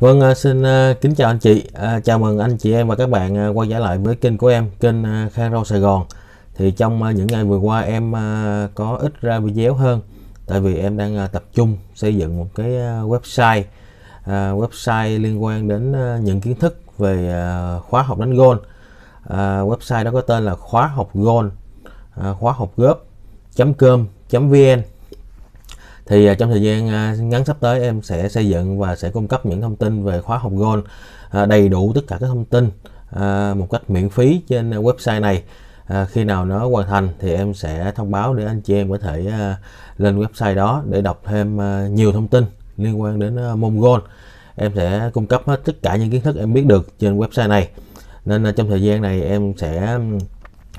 Vâng, à, xin à, kính chào anh chị, à, chào mừng anh chị em và các bạn quay trở lại với kênh của em, kênh Khang Rau Sài Gòn. Thì trong những ngày vừa qua em có ít ra video hơn, tại vì em đang tập trung xây dựng một cái website, website liên quan đến những kiến thức về khóa học đánh gôn. website đó có tên là khóa học gôn, khóa học góp.com.vn thì à, trong thời gian à, ngắn sắp tới em sẽ xây dựng và sẽ cung cấp những thông tin về khóa học gold à, đầy đủ tất cả các thông tin một cách miễn phí trên website này khi nào nó hoàn thành thì em sẽ thông báo để anh chị em có thể lên website đó để đọc thêm nhiều thông tin liên quan đến môn golf em sẽ cung cấp hết tất cả những kiến thức em biết được trên website này nên trong thời gian này em sẽ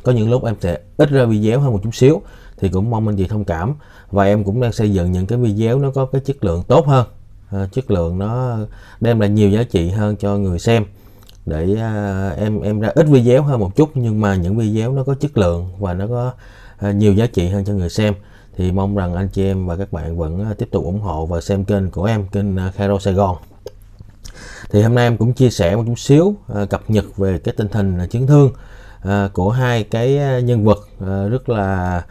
có những lúc em sẽ ít ra video hơn một chút xíu thì cũng mong anh chị thông cảm và em cũng đang xây dựng những cái video nó có cái chất lượng tốt hơn à, chất lượng nó đem lại nhiều giá trị hơn cho người xem để à, em em ra ít video hơn một chút nhưng mà những video nó có chất lượng và nó có à, nhiều giá trị hơn cho người xem thì mong rằng anh chị em và các bạn vẫn à, tiếp tục ủng hộ và xem kênh của em kênh à, Cairo Sài Gòn thì hôm nay em cũng chia sẻ một chút xíu à, cập nhật về cái tinh thần à, chấn thương À, của hai cái à, nhân vật à, rất là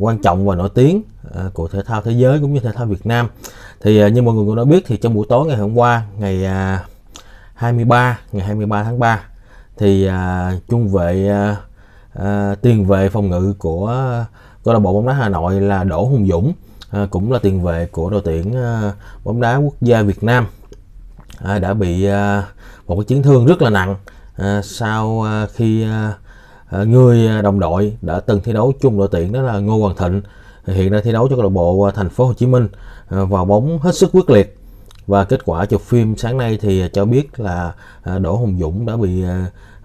quan trọng và nổi tiếng của thể thao thế giới cũng như thể thao Việt Nam thì như mọi người cũng đã biết thì trong buổi tối ngày hôm qua ngày 23 ngày 23 tháng 3 thì à, trung vệ tiền vệ phòng ngự của câu lạc bộ bóng đá Hà Nội là Đỗ Hùng Dũng cũng là tiền vệ của đội tuyển bóng đá quốc gia Việt Nam đã bị một cái chấn thương rất là nặng À, sau à, khi à, người đồng đội đã từng thi đấu chung đội tuyển đó là Ngô Hoàng Thịnh hiện đang thi đấu cho câu lạc bộ Thành phố Hồ Chí Minh vào bóng hết sức quyết liệt và kết quả chụp phim sáng nay thì cho biết là Đỗ Hùng Dũng đã bị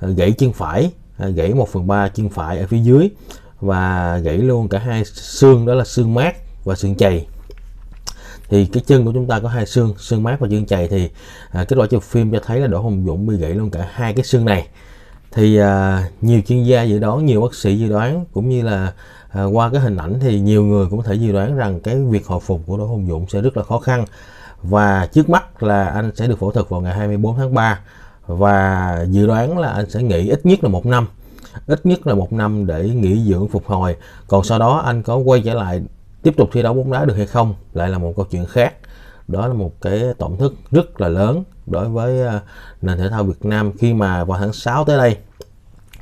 gãy chân phải gãy 1 phần 3 chân phải ở phía dưới và gãy luôn cả hai xương đó là xương mát và xương chày thì cái chân của chúng ta có hai xương xương mát và xương chày thì à, kết quả chụp phim cho thấy là Đỗ hồng Dũng bị gãy luôn cả hai cái xương này thì à, nhiều chuyên gia dự đoán nhiều bác sĩ dự đoán cũng như là à, qua cái hình ảnh thì nhiều người cũng có thể dự đoán rằng cái việc hồi phục của Đỗ hồng Dũng sẽ rất là khó khăn và trước mắt là anh sẽ được phẫu thuật vào ngày 24 tháng 3 và dự đoán là anh sẽ nghỉ ít nhất là một năm ít nhất là một năm để nghỉ dưỡng phục hồi còn sau đó anh có quay trở lại tiếp tục thi đấu bóng đá được hay không lại là một câu chuyện khác đó là một cái tổn thức rất là lớn đối với à, nền thể thao Việt Nam khi mà vào tháng 6 tới đây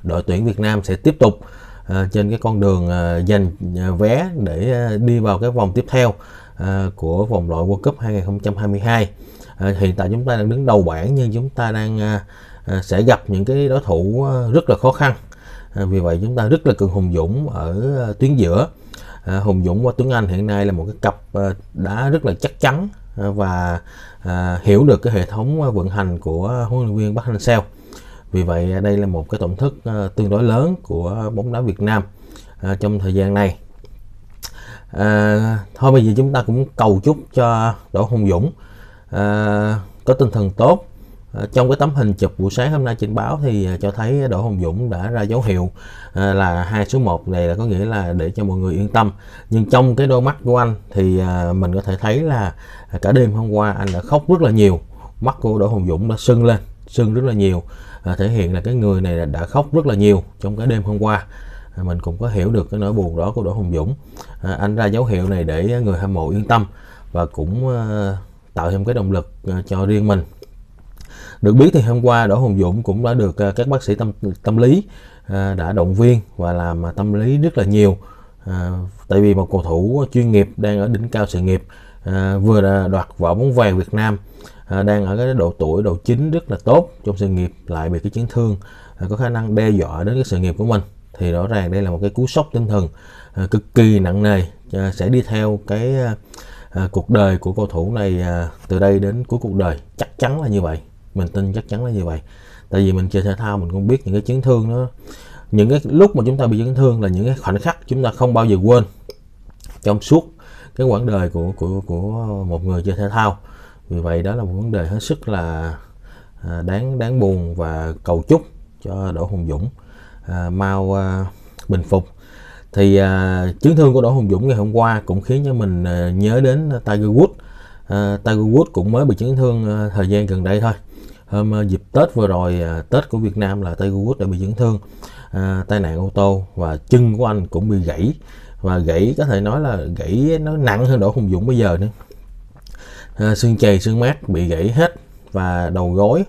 đội tuyển Việt Nam sẽ tiếp tục à, trên cái con đường à, giành vé để đi vào cái vòng tiếp theo của vòng loại World Cup 2022 hiện tại chúng ta đang đứng đầu bảng nhưng chúng ta đang sẽ gặp những cái đối thủ rất là khó khăn vì vậy chúng ta rất là cần hùng dũng ở tuyến giữa À, Hùng Dũng và Tuấn Anh hiện nay là một cái cặp à, đá rất là chắc chắn à, và à, hiểu được cái hệ thống vận hành của huấn luyện viên Park Hang-seo. Vì vậy đây là một cái tổn thất tương đối lớn của bóng đá Việt Nam trong thời gian này. À, thôi bây giờ chúng ta cũng cầu chúc cho Đỗ Hùng Dũng à, có tinh thần tốt Ờ, trong cái tấm hình chụp buổi sáng hôm nay trên báo thì ờ, cho thấy Đỗ Hồng Dũng đã ra dấu hiệu ờ, là hai số 1 này là có nghĩa là để cho mọi người yên tâm nhưng trong cái đôi mắt của anh thì mình có thể thấy là cả đêm hôm qua anh đã khóc rất là nhiều mắt của Đỗ Hồng Dũng đã sưng lên sưng rất là nhiều thể hiện là cái người này đã khóc rất là nhiều trong cái đêm hôm qua mình cũng có hiểu được cái nỗi buồn đó của Đỗ Hồng Dũng anh ra dấu hiệu này để người hâm mộ yên tâm và cũng tạo thêm cái động lực cho riêng mình được biết thì hôm qua Đỗ Hùng Dũng cũng đã được ờ, các bác sĩ tâm tâm lý ờ, đã động viên và làm ờ, tâm lý rất là nhiều tại vì một cầu thủ chuyên nghiệp đang ở đỉnh cao sự nghiệp vừa đã đoạt vỏ bóng vàng Việt Nam đang ở cái độ tuổi độ chín rất là tốt trong sự nghiệp lại bị cái chấn thương có khả năng đe dọa đến cái sự nghiệp của mình thì rõ ràng đây là một cái cú sốc tinh thần cực kỳ nặng nề sẽ đi theo cái cuộc đời của cầu thủ này từ đây đến cuối cuộc đời chắc chắn là như vậy mình tin chắc chắn là như vậy tại vì mình chơi thể thao mình cũng biết những cái chấn thương đó những cái lúc mà chúng ta bị chấn thương là những cái khoảnh khắc chúng ta không bao giờ quên trong suốt cái quãng đời của của của một người chơi thể thao vì vậy đó là một vấn đề hết sức là à, đáng đáng buồn và cầu chúc cho Đỗ Hùng Dũng à, mau à, bình phục thì à, chấn thương của Đỗ Hùng Dũng ngày hôm qua cũng khiến cho mình à, nhớ đến Tiger Woods à, Tiger Woods cũng mới bị chấn thương à, thời gian gần đây thôi hôm ờ, dịp Tết vừa rồi ờ, Tết của Việt Nam là Tiger Woods đã bị chấn thương à, tai nạn ô tô và chân của anh cũng bị gãy và gãy có thể nói là gãy nó nặng hơn Đỗ Hùng Dũng bây giờ nữa à, xương chày xương mát bị gãy hết và đầu gối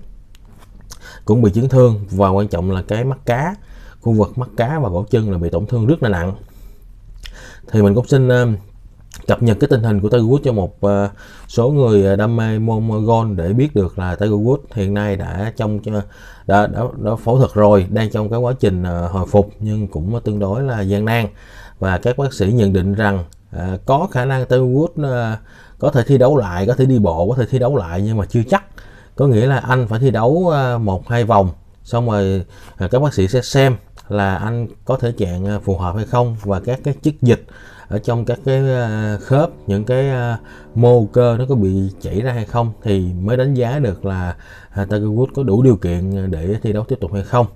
cũng bị chấn thương và quan trọng là cái mắt cá khu vực mắt cá và cổ chân là bị tổn thương rất là nặng thì mình cũng xin cập nhật cái tình hình của Tiger Woods cho một ờ, số người ờ, đam mê môn ờ, golf để biết được là Tiger Woods hiện nay đã trong đã đã, đã phẫu thuật rồi đang trong cái quá trình hồi phục nhưng cũng tương đối là gian nan và các bác sĩ nhận định rằng có khả năng Tiger Woods có thể thi đấu lại có thể đi bộ có thể thi đấu lại nhưng mà chưa chắc có nghĩa là anh phải thi đấu một hai vòng xong rồi các bác sĩ sẽ xem là anh có thể trạng phù hợp hay không và các cái chất dịch ở trong các cái ờ, khớp những cái ờ, mô cơ nó có bị chảy ra hay không thì mới đánh giá được là à, Tiger Woods có đủ điều kiện để thi đấu tiếp tục hay không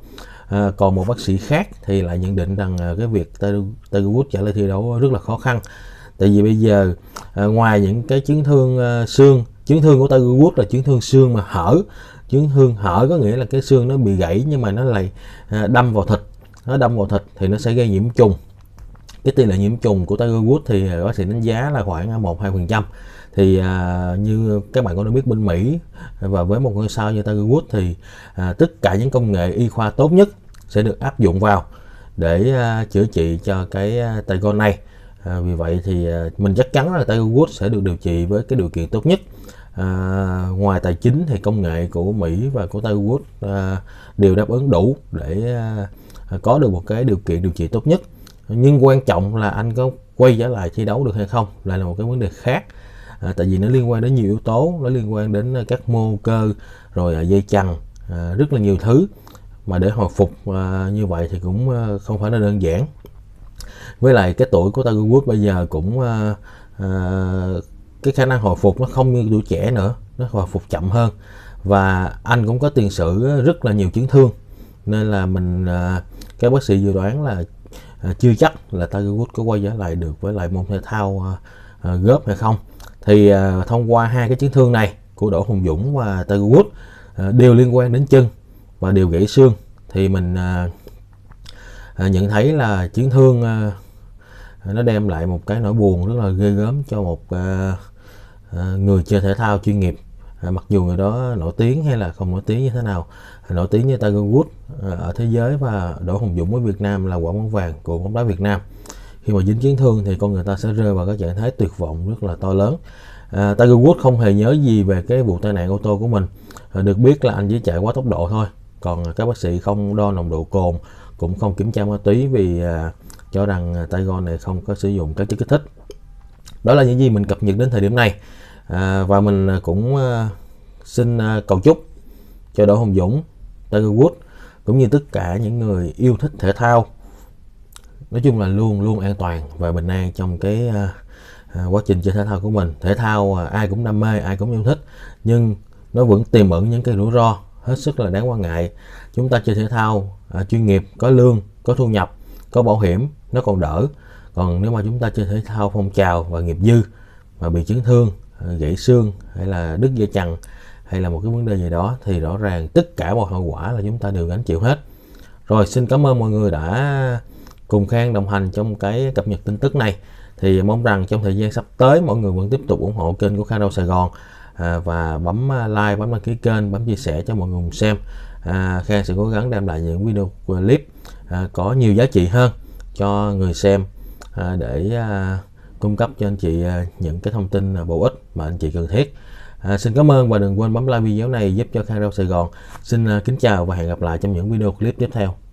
À, còn một bác sĩ khác thì lại nhận định rằng cái việc Tiger Woods trả lời thi đấu rất là khó khăn tại vì bây giờ ngoài những cái chấn thương xương chấn thương của Tiger Woods là chấn thương xương mà hở chấn thương hở có nghĩa là cái xương nó bị gãy nhưng mà nó lại đâm vào thịt nó đâm vào thịt thì nó sẽ gây nhiễm trùng cái tỷ lệ nhiễm trùng của Tiger Woods thì bác à, sĩ đánh giá là khoảng 1 à, 2 phần trăm thì à, như các bạn cũng đã biết bên Mỹ và với một ngôi sao như Tiger Woods thì à, tất cả những công nghệ y khoa tốt nhất sẽ được áp dụng vào để à, chữa trị cho cái à, Tiger này à, vì vậy thì à, mình chắc chắn là Tiger Woods sẽ được điều trị với cái điều kiện tốt nhất à, ngoài tài chính thì công nghệ của Mỹ và của Tiger Woods à, đều đáp ứng đủ để à, có được một cái điều kiện điều trị tốt nhất nhưng quan trọng là anh có quay trở lại thi đấu được hay không lại là một cái vấn đề khác à, tại vì nó liên quan đến nhiều yếu tố nó liên quan đến à, các mô cơ rồi à, dây chằng à, rất là nhiều thứ mà để hồi phục à, như vậy thì cũng à, không phải là đơn giản với lại cái tuổi của Tiger Woods bây giờ cũng à, à, cái khả năng hồi phục nó không như tuổi trẻ nữa nó hồi phục chậm hơn và anh cũng có tiền sử rất là nhiều chấn thương nên là mình à, các bác sĩ dự đoán là À, chưa chắc là Tiger Woods có quay trở lại được với lại môn thể thao à, à góp hay không thì à, thông qua hai cái chấn thương này của Đỗ Hùng Dũng và Tiger Woods à, đều liên quan đến chân và đều gãy xương thì mình à, à, nhận thấy là chấn thương à, nó đem lại một cái nỗi buồn rất là ghê gớm cho một à, à, người chơi thể thao chuyên nghiệp à, mặc dù người đó nổi tiếng hay là không nổi tiếng như thế nào nổi tiếng như Tiger Woods à, ở thế giới và Đỗ Hùng Dũng ở Việt Nam là quả bóng vàng của bóng đá Việt Nam khi mà dính chấn thương thì con người ta sẽ rơi vào cái trạng thái tuyệt vọng rất là to lớn à, Tiger Woods không hề nhớ gì về cái vụ tai nạn ô tô của mình à, được biết là anh chỉ chạy quá tốc độ thôi còn các bác sĩ không đo nồng độ cồn cũng không kiểm tra ma túy vì à, cho rằng Tiger này không có sử dụng các chất kích thích đó là những gì mình cập nhật đến thời điểm này à, và mình cũng à, xin à, cầu chúc cho Đỗ Hồng Dũng Tiger Woods cũng như tất cả những người yêu thích thể thao nói chung là luôn luôn an toàn và bình an trong cái à, à, quá trình chơi thể thao của mình thể thao à, ai cũng đam mê ai cũng yêu thích nhưng nó vẫn tiềm ẩn những cái rủi ro hết sức là đáng quan ngại chúng ta chơi thể thao chuyên nghiệp có lương có thu nhập có bảo hiểm nó còn đỡ còn nếu mà chúng ta chơi thể thao phong trào và nghiệp dư mà bị chấn thương gãy xương hay là đứt dây chằng hay là một cái vấn đề gì đó thì rõ ràng tất cả mọi hậu quả là chúng ta đều gánh chịu hết rồi xin cảm ơn mọi người đã cùng khang đồng hành trong cái cập nhật tin tức này thì mong rằng trong thời gian sắp tới mọi người vẫn tiếp tục ủng hộ kênh của khang đâu sài gòn à, và bấm à, like bấm đăng ký kênh bấm chia sẻ cho mọi người xem à, khang sẽ cố gắng đem lại những video clip à, có nhiều giá trị hơn cho người xem à, để à, cung cấp cho anh chị à, những cái thông tin à, bổ ích mà anh chị cần thiết À, xin cảm ơn và đừng quên bấm like video này giúp cho Khang Rau Sài Gòn. Xin à, kính chào và hẹn gặp lại trong những video clip tiếp theo.